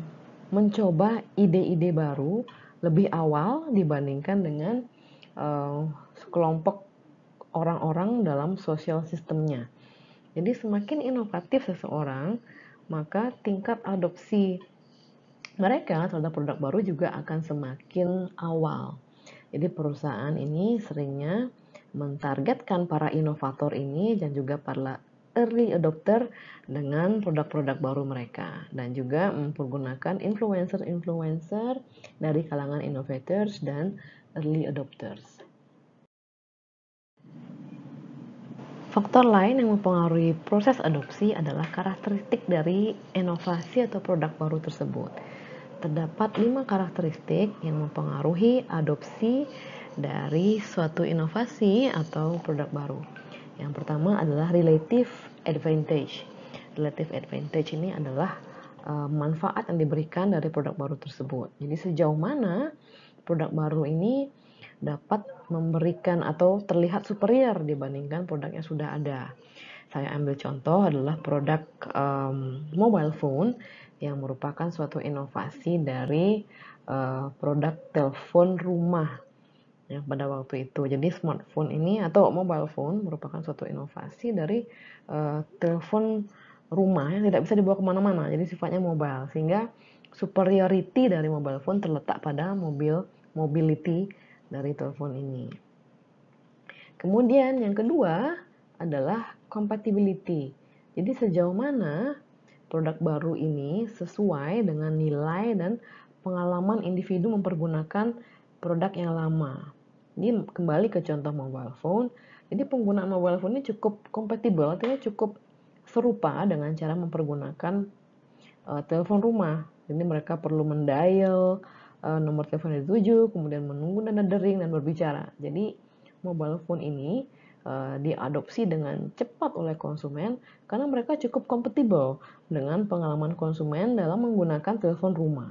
A: mencoba ide-ide baru lebih awal dibandingkan dengan uh, eh, kelompok orang-orang dalam sosial sistemnya. Jadi semakin inovatif seseorang, maka tingkat adopsi mereka terhadap produk baru juga akan semakin awal. Jadi perusahaan ini seringnya mentargetkan para inovator ini dan juga para early adopter dengan produk-produk baru mereka dan juga menggunakan influencer-influencer dari kalangan innovators dan early adopters. Faktor lain yang mempengaruhi proses adopsi adalah karakteristik dari inovasi atau produk baru tersebut. Terdapat lima karakteristik yang mempengaruhi adopsi dari suatu inovasi atau produk baru. Yang pertama adalah relative advantage. Relative advantage ini adalah eh, manfaat yang diberikan dari produk baru tersebut. Jadi sejauh mana produk baru ini dapat memberikan atau terlihat superior dibandingkan produk yang sudah ada. Saya ambil contoh adalah produk um, mobile phone yang merupakan suatu inovasi dari uh, produk telepon rumah ya pada waktu itu. Jadi smartphone ini atau mobile phone merupakan suatu inovasi dari uh, telepon rumah yang tidak bisa dibawa kemana-mana. Jadi sifatnya mobile sehingga superiority dari mobile phone terletak pada mobil mobility dari telepon ini. Kemudian yang kedua adalah compatibility. Jadi sejauh mana produk baru ini sesuai dengan nilai dan pengalaman individu mempergunakan produk yang lama. Ini kembali ke contoh mobile phone. Jadi penggunaan mobile phone ini cukup kompatibel, artinya cukup serupa dengan cara mempergunakan uh, telepon rumah. Jadi mereka perlu mendial, Eh, nomor telepon yang dituju, kemudian menunggu dana dering dan berbicara. Jadi mobile phone ini uh, diadopsi dengan cepat oleh konsumen karena mereka cukup kompatibel dengan pengalaman konsumen dalam menggunakan telepon rumah.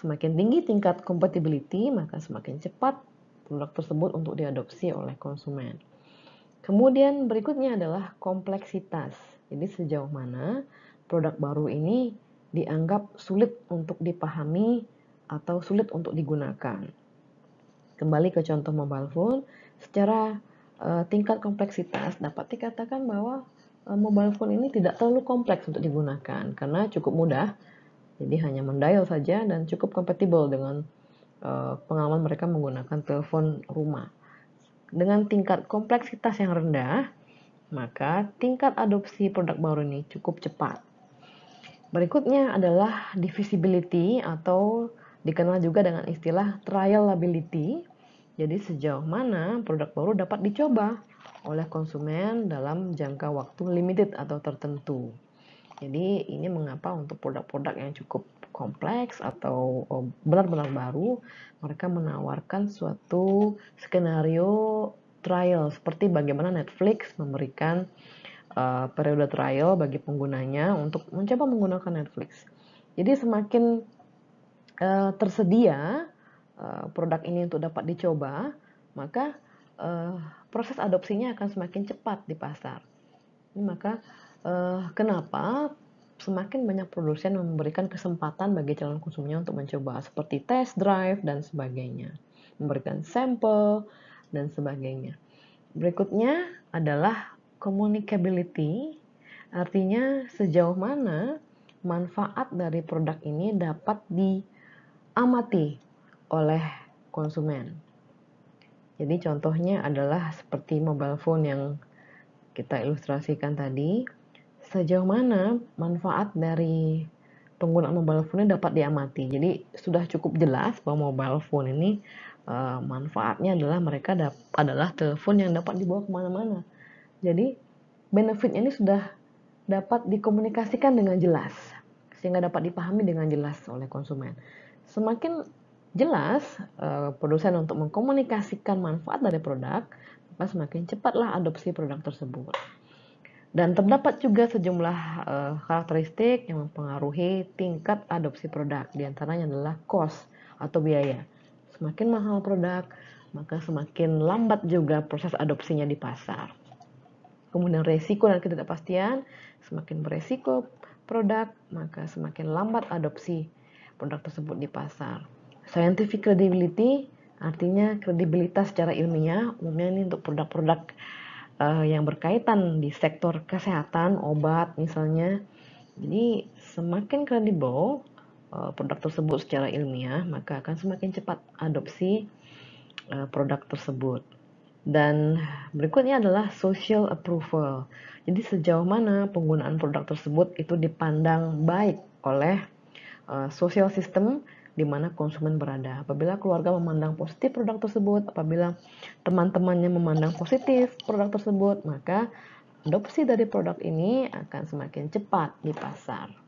A: Semakin tinggi tingkat compatibility, maka semakin cepat produk tersebut untuk diadopsi oleh konsumen. Kemudian berikutnya adalah kompleksitas. Jadi sejauh mana produk baru ini dianggap sulit untuk dipahami atau sulit untuk digunakan. Kembali ke contoh mobile phone, secara uh, tingkat kompleksitas dapat dikatakan bahwa uh, mobile phone ini tidak terlalu kompleks untuk digunakan karena cukup mudah. Jadi hanya mendial saja dan cukup kompatibel dengan uh, pengalaman mereka menggunakan telepon rumah. Dengan tingkat kompleksitas yang rendah, maka tingkat adopsi produk baru ini cukup cepat. Berikutnya adalah divisibility atau Dikenal juga dengan istilah trialability, jadi sejauh mana produk baru dapat dicoba oleh konsumen dalam jangka waktu limited atau tertentu. Jadi ini mengapa untuk produk-produk yang cukup kompleks atau oh, benar-benar baru, mereka menawarkan suatu skenario trial seperti bagaimana Netflix memberikan uh, periode trial bagi penggunanya untuk mencoba menggunakan Netflix. Jadi semakin uh, tersedia uh, produk ini untuk dapat dicoba, maka uh, proses adopsinya akan semakin cepat di pasar. Maka uh, kenapa semakin banyak produsen memberikan kesempatan bagi calon konsumennya untuk mencoba seperti test drive dan sebagainya, memberikan sampel dan sebagainya. Berikutnya adalah communicability, artinya sejauh mana manfaat dari produk ini dapat di diamati oleh konsumen. Jadi contohnya adalah seperti mobile phone yang kita ilustrasikan tadi. Sejauh mana manfaat dari penggunaan mobile phone ini dapat diamati. Jadi sudah cukup jelas bahwa mobile phone ini eh, manfaatnya adalah mereka adalah telepon yang dapat dibawa kemana-mana. Jadi benefit ini sudah dapat dikomunikasikan dengan jelas sehingga dapat dipahami dengan jelas oleh konsumen. Semakin jelas uh, produsen untuk mengkomunikasikan manfaat dari produk, maka semakin cepatlah adopsi produk tersebut. Dan terdapat juga sejumlah uh, karakteristik yang mempengaruhi tingkat adopsi produk. diantaranya adalah cost atau biaya. Semakin mahal produk, maka semakin lambat juga proses adopsinya di pasar. Kemudian resiko dan ketidakpastian, semakin beresiko produk, maka semakin lambat adopsi produk tersebut di pasar. Scientific credibility artinya kredibilitas secara ilmiah, umumnya ini untuk produk-produk uh, yang berkaitan di sektor kesehatan, obat misalnya. Jadi semakin kredibel uh, produk tersebut secara ilmiah, maka akan semakin cepat adopsi uh, produk tersebut. Dan berikutnya adalah social approval. Jadi sejauh mana penggunaan produk tersebut itu dipandang baik oleh Eh, sosial sistem di mana konsumen berada. Apabila keluarga memandang positif produk tersebut, apabila teman-temannya memandang positif produk tersebut, maka adopsi dari produk ini akan semakin cepat di pasar.